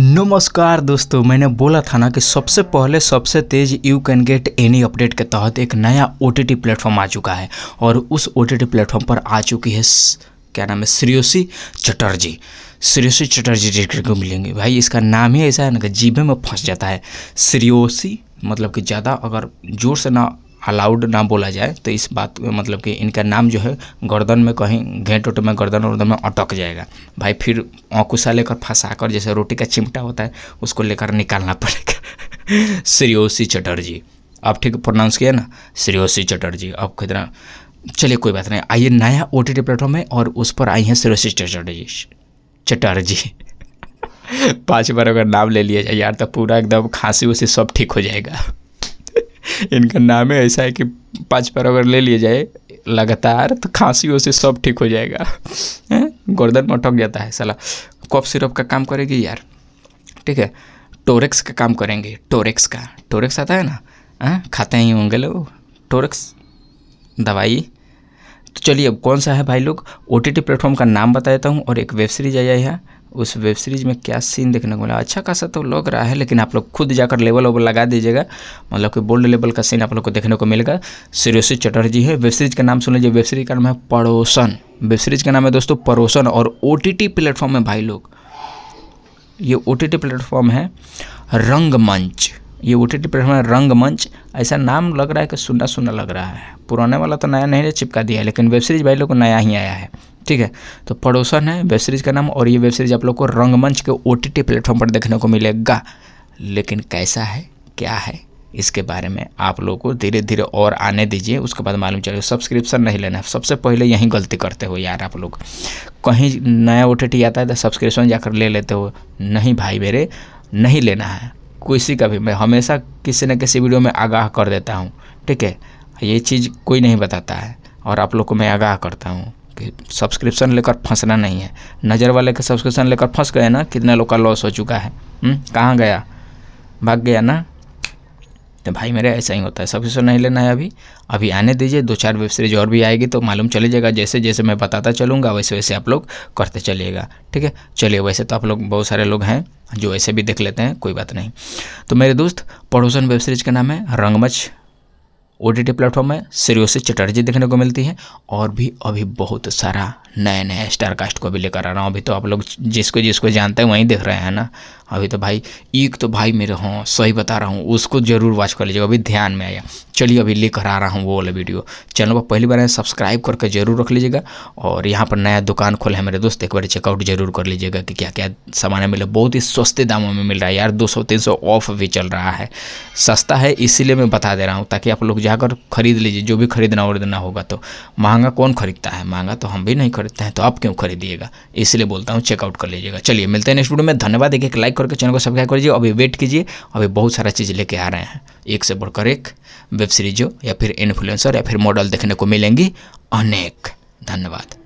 नमस्कार दोस्तों मैंने बोला था ना कि सबसे पहले सबसे तेज you can get any update के तहत एक नया ओ टी टी प्लेटफॉर्म आ चुका है और उस ओ टी टी प्लेटफॉर्म पर आ चुकी है क्या नाम है श्रीयोशी चटर्जी श्रेयोसी चटर्जी देखने को मिलेंगे भाई इसका नाम ही ऐसा है ना कि जीबे में फंस जाता है श्रेयोसी मतलब कि ज़्यादा अगर जोर से ना अलाउड ना बोला जाए तो इस बात मतलब कि इनका नाम जो है गर्दन में कहीं घेंट उट में गर्दन वर्दन में अटक जाएगा भाई फिर औकुसा लेकर फंसा कर जैसे रोटी का चिमटा होता है उसको लेकर निकालना पड़ेगा श्रेयोसी चटर्जी आप ठीक प्रोनाउंस किया ना श्रेयोसी चटर्जी अब कितना चलिए कोई बात नहीं आइए नया ओ टी प्लेटफॉर्म है और उस पर आई हैं श्रेयोसी चटर्जी चटर्जी पाँच बार अगर नाम ले लिया जाए यार तो पूरा एकदम खांसी उसी सब ठीक हो जाएगा इनका नाम है ऐसा है कि पाँच बार अगर ले लिया जाए लगातार तो खांसी से सब ठीक हो जाएगा गर्दन में अटक जाता है सला कॉफ सिरप का काम करेगी यार ठीक है टोरेक्स का काम करेंगे टोरेक्स का टोरेक्स आता है ना आ? खाते ही होंगे लोग टोरेक्स दवाई तो चलिए अब कौन सा है भाई लोग ओ टी प्लेटफॉर्म का नाम बता देता हूँ और एक वेब सीरीज आया है उस वेब सीरीज़ में क्या सीन देखने को मिला अच्छा खासा तो लग रहा है लेकिन आप लोग खुद जाकर लेवल ओवल लगा दीजिएगा मतलब कि बोल्ड लेवल का सीन आप लोग को देखने को मिलेगा सूर्योशी चटर्जी है वेब सीरीज़ का नाम सुन लीजिए वेब सीरीज़ का नाम है पड़ोसन वेब सीरीज़ का नाम है दोस्तों पड़ोसन और ओ टी प्लेटफॉर्म है भाई लोग ये ओ टी प्लेटफॉर्म है रंगमंच ये ओ टी प्लेटफॉर्म है रंगमंच ऐसा नाम लग रहा है कि सुना सुना लग रहा है पुराने वाला तो नया नहीं चिपका दिया है लेकिन वेब सीरीज़ भाई लोग को नया ही आया है ठीक है तो पड़ोसन है वेब सीरीज़ का नाम और ये वेब सीरीज़ आप लोग को रंगमंच के ओ टी प्लेटफॉर्म पर देखने को मिलेगा लेकिन कैसा है क्या है इसके बारे में आप लोगों को धीरे धीरे और आने दीजिए उसके बाद मालूम चलेगा सब्सक्रिप्शन नहीं लेना सबसे पहले यहीं गलती करते हो यार आप लोग कहीं नया ओ आता है तो सब्सक्रिप्शन जाकर ले लेते हो नहीं भाई मेरे नहीं लेना है किसी का भी मैं हमेशा किसी न किसी वीडियो में आगाह कर देता हूँ ठीक है ये चीज़ कोई नहीं बताता है और आप लोग को मैं आगाह करता हूँ सब्सक्रिप्शन लेकर फंसना नहीं है नज़र वाले का सब्सक्रिप्शन लेकर फंस गए ना कितने लोग का लॉस हो चुका है हम्म, कहाँ गया भाग गया ना तो भाई मेरे ऐसा ही होता है सब्सक्रिप्शन नहीं लेना है अभी अभी आने दीजिए दो चार वेब सीरीज और भी आएगी तो मालूम चले जाएगा जैसे जैसे मैं बताता चलूँगा वैसे वैसे आप लोग करते चलिएगा ठीक है चलिए वैसे तो आप लोग बहुत सारे लोग हैं जो ऐसे भी देख लेते हैं कोई बात नहीं तो मेरे दोस्त पड़ोसन वेब सीरीज का नाम है रंगमच ओ प्लेटफॉर्म में श्रेयोसी चटर्जी देखने को मिलती है और भी अभी बहुत सारा नए नए स्टार कास्ट को भी लेकर आ रहा हूँ अभी तो आप लोग जिसको जिसको जानते हैं वहीं देख रहे हैं ना अभी तो भाई एक तो भाई मेरे हों सही बता रहा हूँ उसको ज़रूर वॉच कर लीजिएगा अभी ध्यान में आया चलिए अभी लेकर आ रहा हूँ वो वाला वीडियो चैनल पर पहली बार सब्सक्राइब करके जरूर रख लीजिएगा और यहाँ पर नया दुकान खोल है मेरे दोस्त एक बार चेकआउट जरूर कर लीजिएगा कि क्या क्या सामान मिले बहुत ही सस्ते दामों में मिल रहा है यार दो सौ तीन सौ ऑफ भी चल रहा है सस्ता है इसीलिए मैं बता दे रहा हूँ ताकि आप लोग जाकर खरीद लीजिए जो भी खरीदना वरीदना होगा तो महंगा कौन खरीदता है महंगा तो हम भी नहीं खरीदते हैं तो आप क्यों खरीदिएगा इसलिए बोलता हूँ चेकआउट कर लीजिएगा चलिए मिलते हैं नेक्स्ट वीडियो में धन्यवाद एक एक लाइक करके चैनल को सब्सक्राइब कर लीजिए अभी वेट कीजिए अभी बहुत सारा चीज़ लेके आ रहे हैं एक से बढ़कर एक वेब सीरीजों या फिर इन्फ्लुएंसर या फिर मॉडल देखने को मिलेंगी अनेक धन्यवाद